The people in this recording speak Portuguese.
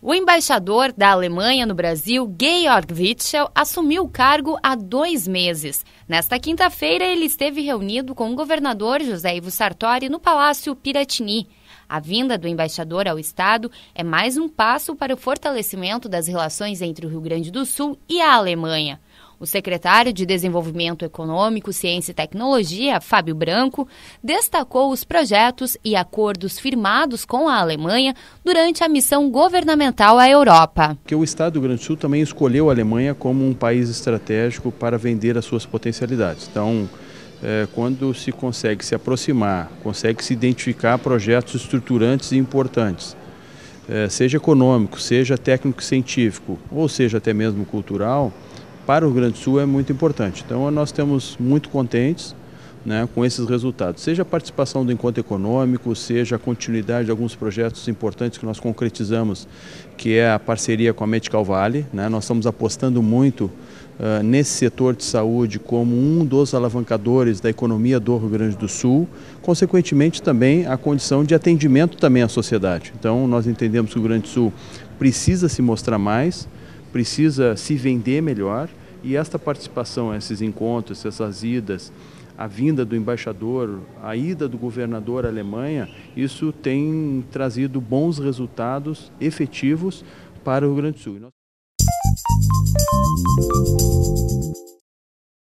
O embaixador da Alemanha no Brasil, Georg Witschel, assumiu o cargo há dois meses. Nesta quinta-feira, ele esteve reunido com o governador José Ivo Sartori no Palácio Piratini. A vinda do embaixador ao Estado é mais um passo para o fortalecimento das relações entre o Rio Grande do Sul e a Alemanha. O secretário de Desenvolvimento Econômico, Ciência e Tecnologia, Fábio Branco, destacou os projetos e acordos firmados com a Alemanha durante a missão governamental à Europa. Que o Estado do Rio Grande do Sul também escolheu a Alemanha como um país estratégico para vender as suas potencialidades. Então, é, quando se consegue se aproximar, consegue se identificar projetos estruturantes e importantes, é, seja econômico, seja técnico-científico, ou seja até mesmo cultural, para o Rio Grande do Sul é muito importante. Então nós temos muito contentes né, com esses resultados, seja a participação do encontro econômico, seja a continuidade de alguns projetos importantes que nós concretizamos, que é a parceria com a Medical Valley. Né, nós estamos apostando muito uh, nesse setor de saúde como um dos alavancadores da economia do Rio Grande do Sul, consequentemente também a condição de atendimento também à sociedade. Então nós entendemos que o Rio Grande do Sul precisa se mostrar mais, precisa se vender melhor e esta participação, esses encontros, essas idas, a vinda do embaixador, a ida do governador à Alemanha, isso tem trazido bons resultados efetivos para o Rio Grande do Sul.